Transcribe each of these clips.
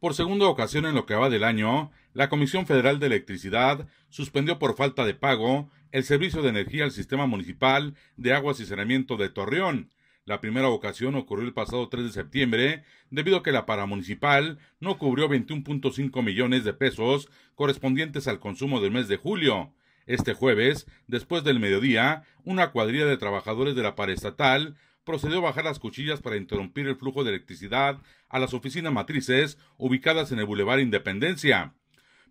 Por segunda ocasión en lo que va del año, la Comisión Federal de Electricidad suspendió por falta de pago el servicio de energía al Sistema Municipal de Aguas y Saneamiento de Torreón. La primera ocasión ocurrió el pasado 3 de septiembre, debido a que la paramunicipal no cubrió 21.5 millones de pesos correspondientes al consumo del mes de julio. Este jueves, después del mediodía, una cuadrilla de trabajadores de la paraestatal procedió a bajar las cuchillas para interrumpir el flujo de electricidad a las oficinas matrices ubicadas en el Boulevard Independencia.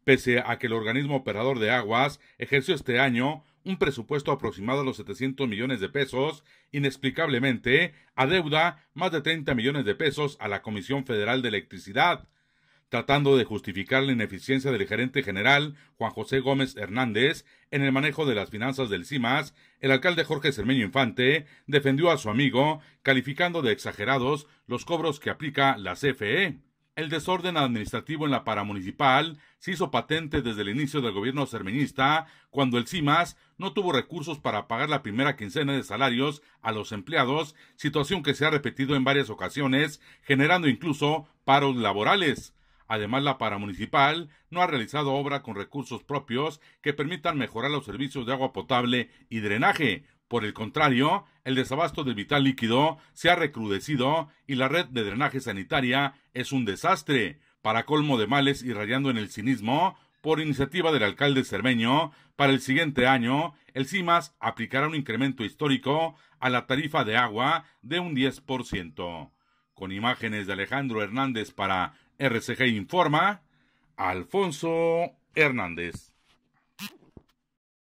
Pese a que el organismo operador de aguas ejerció este año un presupuesto aproximado a los 700 millones de pesos, inexplicablemente adeuda más de 30 millones de pesos a la Comisión Federal de Electricidad, tratando de justificar la ineficiencia del gerente general Juan José Gómez Hernández en el manejo de las finanzas del CIMAS, el alcalde Jorge Cermeño Infante defendió a su amigo, calificando de exagerados los cobros que aplica la CFE. El desorden administrativo en la paramunicipal se hizo patente desde el inicio del gobierno cermeñista, cuando el CIMAS no tuvo recursos para pagar la primera quincena de salarios a los empleados, situación que se ha repetido en varias ocasiones, generando incluso paros laborales. Además, la paramunicipal no ha realizado obra con recursos propios que permitan mejorar los servicios de agua potable y drenaje. Por el contrario, el desabasto de vital líquido se ha recrudecido y la red de drenaje sanitaria es un desastre. Para colmo de males y rayando en el cinismo, por iniciativa del alcalde Cerveño, para el siguiente año, el CIMAS aplicará un incremento histórico a la tarifa de agua de un 10%. Con imágenes de Alejandro Hernández para RCG Informa, Alfonso Hernández.